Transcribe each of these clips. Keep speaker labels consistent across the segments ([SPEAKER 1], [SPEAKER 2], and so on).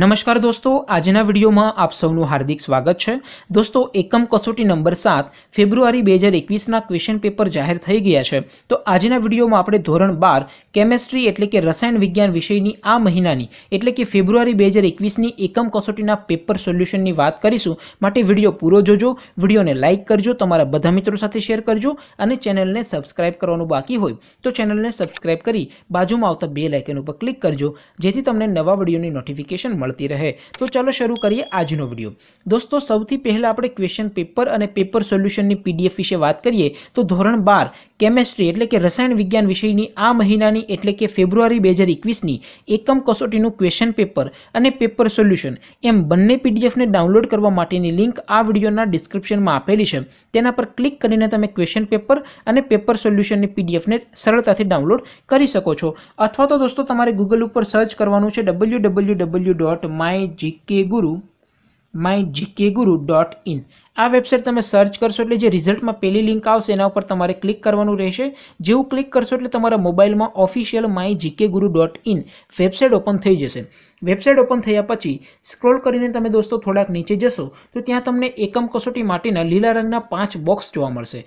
[SPEAKER 1] નમસ્કાર દોસ્તો આજના વિડીયોમાં આપ સૌનું હાર્દિક સ્વાગત છે દોસ્તો એકમ કસોટી નંબર સાત ફેબ્રુઆરી બે હજાર એકવીસના ક્વેશ્ચન પેપર જાહેર થઈ ગયા છે તો આજના વિડીયોમાં આપણે ધોરણ બાર કેમેસ્ટ્રી એટલે કે રસાયણ વિજ્ઞાન વિષયની આ મહિનાની એટલે કે ફેબ્રુઆરી બે હજાર એકવીસની એકમ કસોટીના પેપર સોલ્યુશનની વાત કરીશું માટે વિડીયો પૂરો જોજો વિડીયોને લાઇક કરજો તમારા બધા મિત્રો સાથે શેર કરજો અને ચેનલને સબસ્ક્રાઇબ કરવાનું બાકી હોય તો ચેનલને સબસ્ક્રાઇબ કરી બાજુમાં આવતા બે લાઇકન ઉપર ક્લિક કરજો જેથી તમને નવા વિડીયોની નોટિફિકેશન મળતી રહે તો ચાલો શરૂ કરીએ આજનો વિડીયો દોસ્તો સૌથી પહેલાં આપણે ક્વેશ્ચન પેપર અને પેપર સોલ્યુશનની પીડીએફ વિશે વાત કરીએ તો ધોરણ બાર કેમેસ્ટ્રી એટલે કે રસાયણ વિજ્ઞાન વિષયની આ મહિનાની એટલે કે ફેબ્રુઆરી બે હજાર એકવીસની એકમ કસોટીનું ક્વેશ્ચન પેપર અને પેપર સોલ્યુશન એમ બંને પીડીએફને ડાઉનલોડ કરવા માટેની લિંક આ વિડીયોના ડિસ્ક્રિપ્શનમાં આપેલી છે તેના પર ક્લિક કરીને તમે ક્વેશ્ચન પેપર અને પેપર સોલ્યુશનની પીડીએફને સરળતાથી ડાઉનલોડ કરી શકો છો અથવા તો દોસ્તો તમારે ગૂગલ ઉપર સર્ચ કરવાનું છે W W W dot www.mygkguru.mygkguru.in આ વેબસાઇટ તમે સર્ચ કરશો એટલે જે રિઝલ્ટમાં પહેલી લિંક આવશે એના ઉપર તમારે ક્લિક કરવાનું રહેશે જેવું ક્લિક કરશો એટલે તમારા મોબાઈલમાં official my GK guru dot in website open થઈ જશે વેબસાઇટ ઓપન થયા પછી સ્ક્રોલ કરીને તમે દોસ્તો થોડાક નીચે જશો તો ત્યાં તમને એકમ કસોટી માટેના લીલા રંગના પાંચ બોક્સ જોવા મળશે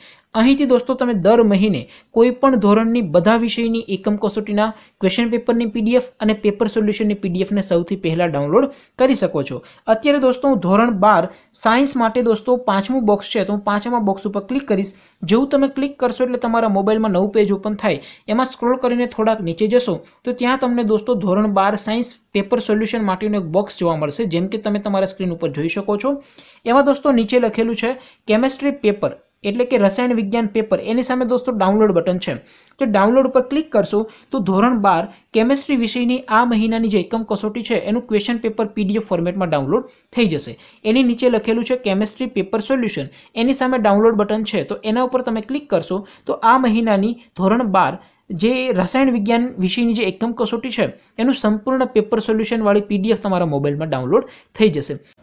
[SPEAKER 1] અહીંથી દોસ્તો તમે દર મહિને કોઈપણ ધોરણની બધા વિષયની એકમ કસોટીના ક્વેશ્ચન પેપરની પીડીએફ અને પેપર સોલ્યુશનની પીડીએફને સૌથી પહેલાં ડાઉનલોડ કરી શકો છો અત્યારે દોસ્તો હું ધોરણ બાર સાયન્સ માટે દોસ્તો તો પાંચમું બોક્સ છે તો હું પાંચમા બોક્સ ઉપર ક્લિક કરીશ જેવું તમે ક્લિક કરશો એટલે તમારા મોબાઈલમાં નવું પેજ ઓપન થાય એમાં સ્ક્રોલ કરીને થોડાક નીચે જશો તો ત્યાં તમને દોસ્તો ધોરણ બાર સાયન્સ પેપર સોલ્યુશન માટેનું એક બોક્સ જોવા મળશે જેમ કે તમે તમારા સ્ક્રીન ઉપર જોઈ શકો છો એમાં દોસ્તો નીચે લખેલું છે કેમેસ્ટ્રી પેપર એટલે કે રસાયણ વિજ્ઞાન પેપર એની સામે દોસ્તો ડાઉનલોડ બટન છે તો ડાઉનલોડ પર ક્લિક કરશો તો ધોરણ બાર કેમેસ્ટ્રી વિષયની આ મહિનાની જે એકમ કસોટી છે એનું ક્વેશ્ચન પેપર પીડીએફ ફોર્મેટમાં ડાઉનલોડ થઈ જશે એની નીચે લખેલું છે કેમેસ્ટ્રી પેપર સોલ્યુશન એની સામે ડાઉનલોડ બટન છે તો એના ઉપર તમે ક્લિક કરશો તો આ મહિનાની ધોરણ બાર જે રસાયણ વિજ્ઞાન વિષયની જે એકમ કસોટી છે એનું સંપૂર્ણ પેપર સોલ્યુશનવાળી પીડીએફ તમારા મોબાઈલમાં ડાઉનલોડ થઈ જશે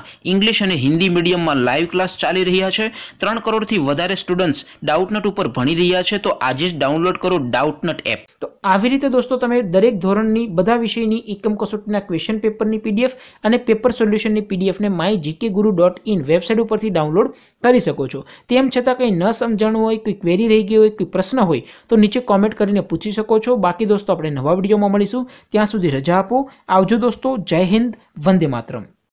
[SPEAKER 1] શાળાઓના ઇંગ્લિશ અને હિન્દી મીડિયમમાં લાઈવ ક્લાસ ચાલી રહ્યા છે ત્રણ કરોડથી વધારે સ્ટુડન્ટ્સ ડાઉટનટ ઉપર ભણી રહ્યા છે તો આજે જ ડાઉનલોડ કરો ડાઉટનટ એપ તો આવી રીતે દોસ્તો તમે દરેક ધોરણની બધા વિષયની એકમ કસોટીના ક્વેશ્ચન પેપરની પીડીએફ અને પેપર સોલ્યુશનની પીડીએફને my GK guru dot in website ઉપરથી ડાઉનલોડ કરી શકો છો તેમ છતાં કંઈ ન સમજાણું હોય કોઈ ક્વેરી રહી ગઈ હોય કોઈ પ્રશ્ન હોય તો નીચે કોમેન્ટ કરીને પૂછી શકો છો બાકી દોસ્તો આપણે નવા વિડીયોમાં મળીશું ત્યાં સુધી રજા આપો આવજો દોસ્તો જય હિન્દ વંદે માતરમ